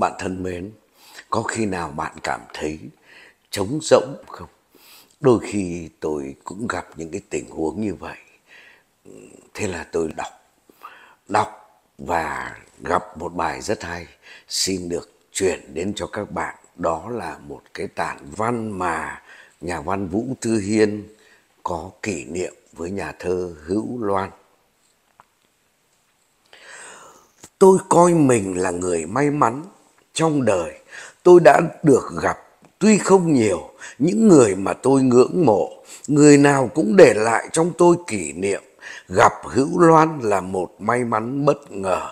Bạn thân mến, có khi nào bạn cảm thấy trống rỗng không? Đôi khi tôi cũng gặp những cái tình huống như vậy. Thế là tôi đọc, đọc và gặp một bài rất hay xin được chuyển đến cho các bạn. Đó là một cái tản văn mà nhà văn Vũ Tư Hiên có kỷ niệm với nhà thơ Hữu Loan. Tôi coi mình là người may mắn trong đời tôi đã được gặp tuy không nhiều những người mà tôi ngưỡng mộ người nào cũng để lại trong tôi kỷ niệm gặp hữu loan là một may mắn bất ngờ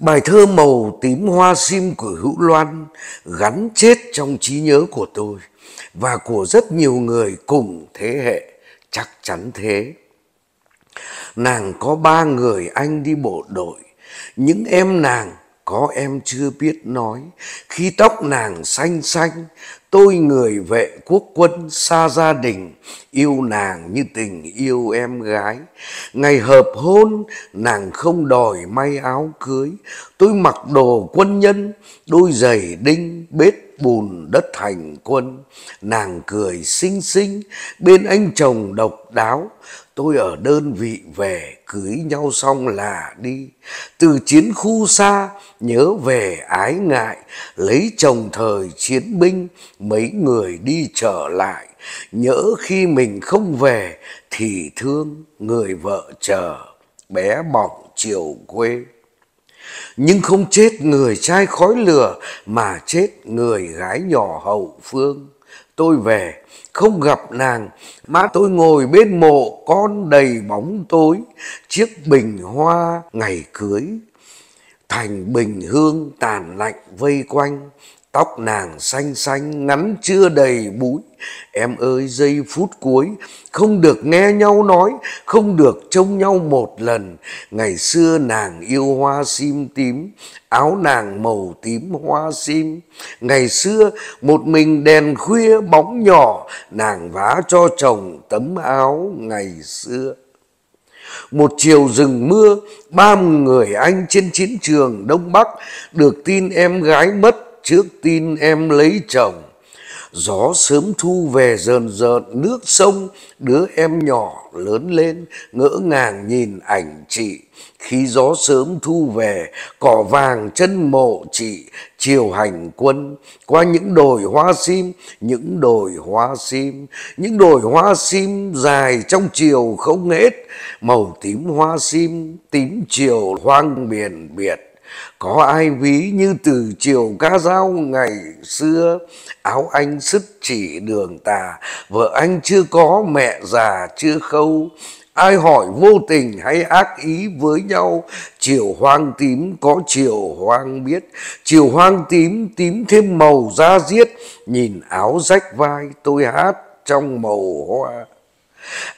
bài thơ màu tím hoa sim của hữu loan gắn chết trong trí nhớ của tôi và của rất nhiều người cùng thế hệ chắc chắn thế nàng có ba người anh đi bộ đội những em nàng có em chưa biết nói khi tóc nàng xanh xanh tôi người vệ quốc quân xa gia đình yêu nàng như tình yêu em gái ngày hợp hôn nàng không đòi may áo cưới tôi mặc đồ quân nhân đôi giày đinh bết bùn đất thành quân nàng cười xinh xinh bên anh chồng độc đáo tôi ở đơn vị về cưới nhau xong là đi từ chiến khu xa nhớ về ái ngại lấy chồng thời chiến binh mấy người đi trở lại nhớ khi mình không về thì thương người vợ chờ bé bỏng chiều quê nhưng không chết người trai khói lửa mà chết người gái nhỏ hậu phương tôi về không gặp nàng má tôi ngồi bên mộ con đầy bóng tối chiếc bình hoa ngày cưới thành bình hương tàn lạnh vây quanh Tóc nàng xanh xanh ngắn chưa đầy búi Em ơi giây phút cuối Không được nghe nhau nói Không được trông nhau một lần Ngày xưa nàng yêu hoa sim tím Áo nàng màu tím hoa sim Ngày xưa một mình đèn khuya bóng nhỏ Nàng vá cho chồng tấm áo ngày xưa một chiều rừng mưa, ba người anh trên chiến trường Đông Bắc được tin em gái mất trước tin em lấy chồng gió sớm thu về rờn rợn nước sông đứa em nhỏ lớn lên ngỡ ngàng nhìn ảnh chị khi gió sớm thu về cỏ vàng chân mộ chị chiều hành quân qua những đồi hoa sim những đồi hoa sim những đồi hoa sim dài trong chiều không hết màu tím hoa sim tím chiều hoang miền biệt có ai ví như từ chiều ca dao ngày xưa, áo anh sứt chỉ đường tà, vợ anh chưa có, mẹ già chưa khâu. Ai hỏi vô tình hay ác ý với nhau, chiều hoang tím có chiều hoang biết, chiều hoang tím tím thêm màu da diết, nhìn áo rách vai tôi hát trong màu hoa.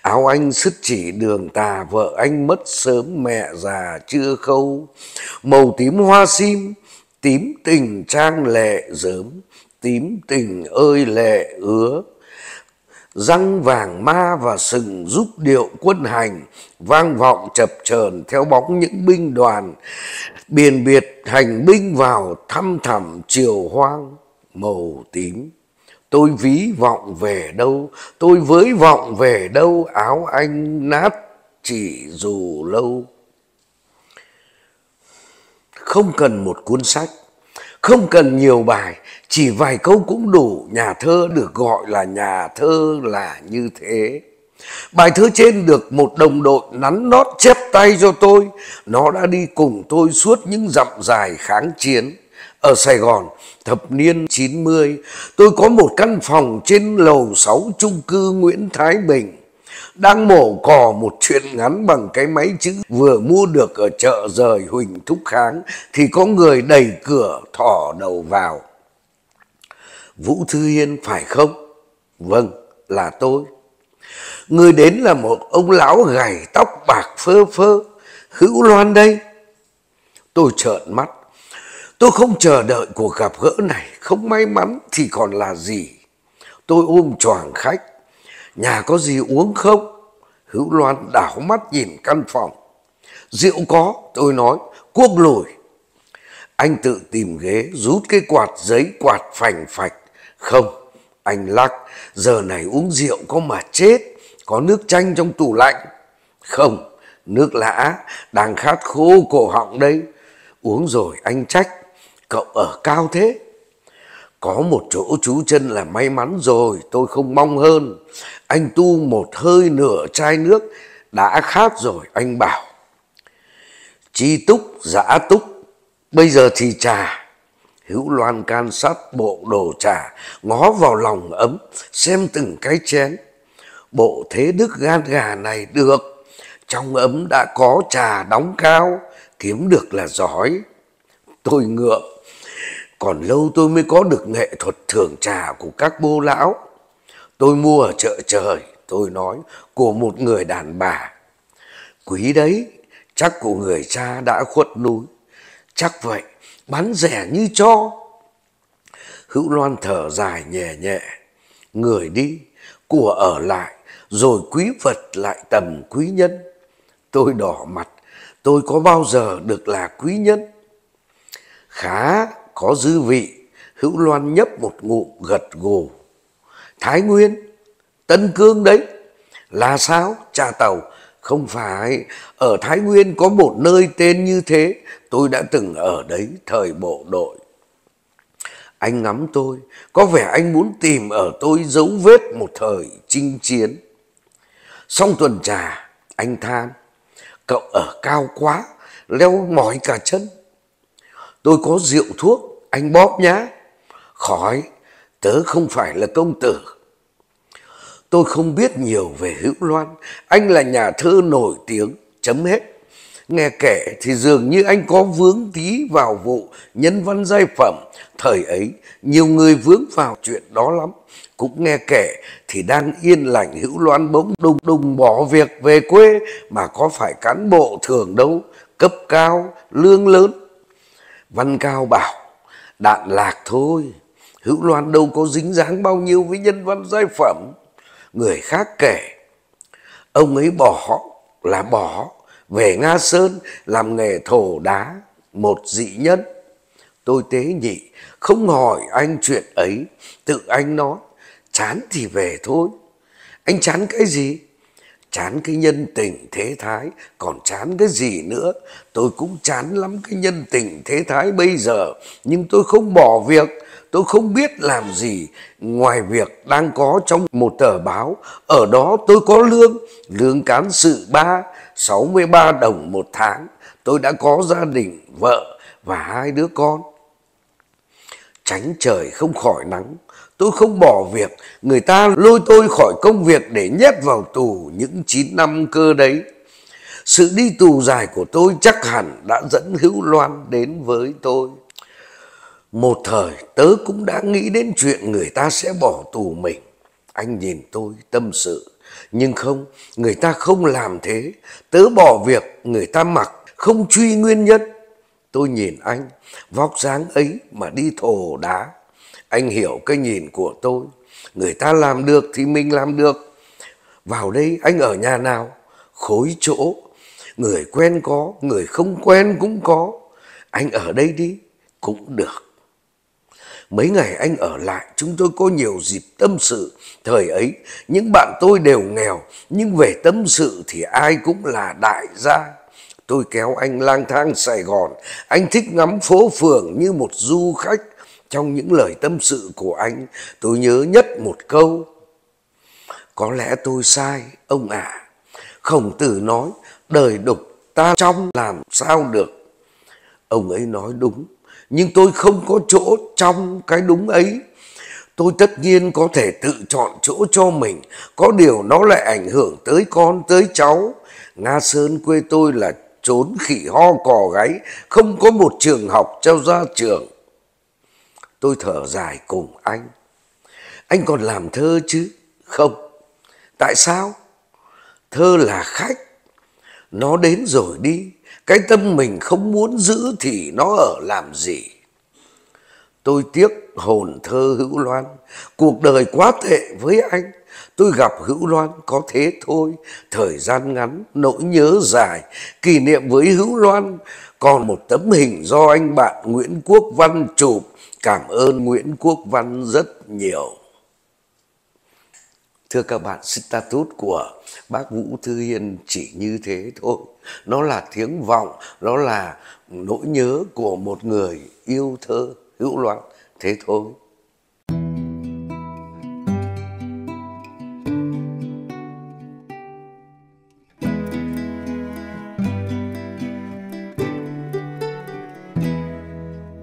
Áo anh sứt chỉ đường tà vợ anh mất sớm mẹ già chưa khâu. Màu tím hoa sim, tím tình trang lệ dớm, tím tình ơi lệ ứa. Răng vàng ma và sừng giúp điệu quân hành, vang vọng chập chờn theo bóng những binh đoàn, biền biệt hành binh vào thăm thẳm chiều hoang màu tím tôi ví vọng về đâu tôi với vọng về đâu áo anh nát chỉ dù lâu không cần một cuốn sách không cần nhiều bài chỉ vài câu cũng đủ nhà thơ được gọi là nhà thơ là như thế bài thơ trên được một đồng đội nắn nót chép tay cho tôi nó đã đi cùng tôi suốt những dặm dài kháng chiến ở Sài Gòn thập niên 90, tôi có một căn phòng trên lầu 6 chung cư Nguyễn Thái Bình. Đang mổ cò một chuyện ngắn bằng cái máy chữ vừa mua được ở chợ rời Huỳnh Thúc Kháng thì có người đẩy cửa thỏ đầu vào. Vũ Thư Hiên phải không? Vâng, là tôi. Người đến là một ông lão gầy tóc bạc phơ phơ. Hữu Loan đây. Tôi trợn mắt Tôi không chờ đợi cuộc gặp gỡ này, không may mắn thì còn là gì. Tôi ôm choàng khách, nhà có gì uống không? Hữu Loan đảo mắt nhìn căn phòng. Rượu có, tôi nói, cuốc lùi. Anh tự tìm ghế, rút cái quạt giấy quạt phành phạch. Không, anh lắc, giờ này uống rượu có mà chết, có nước chanh trong tủ lạnh. Không, nước lã, đang khát khô cổ họng đây. Uống rồi anh trách, cậu ở cao thế có một chỗ chú chân là may mắn rồi tôi không mong hơn anh tu một hơi nửa chai nước đã khát rồi anh bảo chi túc giã túc bây giờ thì trà hữu loan can sát bộ đồ trà ngó vào lòng ấm xem từng cái chén bộ thế đức gan gà này được trong ấm đã có trà đóng cao kiếm được là giỏi tôi ngượng còn lâu tôi mới có được nghệ thuật thưởng trà của các bô lão. Tôi mua ở chợ trời, tôi nói, của một người đàn bà. Quý đấy, chắc của người cha đã khuất núi. Chắc vậy, bán rẻ như cho. Hữu Loan thở dài nhẹ nhẹ. Người đi, của ở lại, rồi quý vật lại tầm quý nhân. Tôi đỏ mặt, tôi có bao giờ được là quý nhân? Khá, có dư vị, Hữu Loan nhấp một ngụm gật gù. Thái Nguyên, Tân Cương đấy, là sao? cha Tàu, không phải, ở Thái Nguyên có một nơi tên như thế, tôi đã từng ở đấy thời bộ đội. Anh ngắm tôi, có vẻ anh muốn tìm ở tôi dấu vết một thời chinh chiến. Xong tuần trà, anh than, cậu ở cao quá, leo mỏi cả chân tôi có rượu thuốc, anh bóp nhá. Khỏi, tớ không phải là công tử. Tôi không biết nhiều về Hữu Loan, anh là nhà thơ nổi tiếng, chấm hết. Nghe kể thì dường như anh có vướng tí vào vụ nhân văn giai phẩm. Thời ấy, nhiều người vướng vào chuyện đó lắm. Cũng nghe kể thì đang yên lành Hữu Loan bỗng đùng đùng bỏ việc về quê mà có phải cán bộ thường đâu, cấp cao, lương lớn Văn Cao bảo đạn lạc thôi Hữu Loan đâu có dính dáng bao nhiêu với nhân văn giai phẩm Người khác kể Ông ấy bỏ là bỏ Về Nga Sơn làm nghề thổ đá Một dị nhân Tôi tế nhị Không hỏi anh chuyện ấy Tự anh nói Chán thì về thôi Anh chán cái gì chán cái nhân tình thế thái còn chán cái gì nữa tôi cũng chán lắm cái nhân tình thế thái bây giờ nhưng tôi không bỏ việc tôi không biết làm gì ngoài việc đang có trong một tờ báo ở đó tôi có lương lương cán sự ba sáu mươi ba đồng một tháng tôi đã có gia đình vợ và hai đứa con tránh trời không khỏi nắng Tôi không bỏ việc, người ta lôi tôi khỏi công việc để nhét vào tù những 9 năm cơ đấy. Sự đi tù dài của tôi chắc hẳn đã dẫn Hữu Loan đến với tôi. Một thời tớ cũng đã nghĩ đến chuyện người ta sẽ bỏ tù mình. Anh nhìn tôi tâm sự. Nhưng không, người ta không làm thế. Tớ bỏ việc, người ta mặc, không truy nguyên nhân. Tôi nhìn anh, vóc dáng ấy mà đi thổ đá anh hiểu cái nhìn của tôi người ta làm được thì mình làm được vào đây anh ở nhà nào khối chỗ người quen có người không quen cũng có anh ở đây đi cũng được mấy ngày anh ở lại chúng tôi có nhiều dịp tâm sự thời ấy những bạn tôi đều nghèo nhưng về tâm sự thì ai cũng là đại gia tôi kéo anh lang thang sài gòn anh thích ngắm phố phường như một du khách trong những lời tâm sự của anh tôi nhớ nhất một câu có lẽ tôi sai ông ạ à. khổng tử nói đời đục ta trong làm sao được ông ấy nói đúng nhưng tôi không có chỗ trong cái đúng ấy tôi tất nhiên có thể tự chọn chỗ cho mình có điều nó lại ảnh hưởng tới con tới cháu nga sơn quê tôi là trốn khỉ ho cò gáy không có một trường học cho ra trường tôi thở dài cùng anh. Anh còn làm thơ chứ? Không. Tại sao? Thơ là khách. Nó đến rồi đi. Cái tâm mình không muốn giữ thì nó ở làm gì? Tôi tiếc hồn thơ hữu loan. Cuộc đời quá tệ với anh. Tôi gặp Hữu Loan có thế thôi, thời gian ngắn, nỗi nhớ dài, kỷ niệm với Hữu Loan còn một tấm hình do anh bạn Nguyễn Quốc Văn chụp. Cảm ơn Nguyễn Quốc Văn rất nhiều. Thưa các bạn, status của bác Vũ Thư Hiên chỉ như thế thôi. Nó là tiếng vọng, nó là nỗi nhớ của một người yêu thơ hữu loan Thế thôi.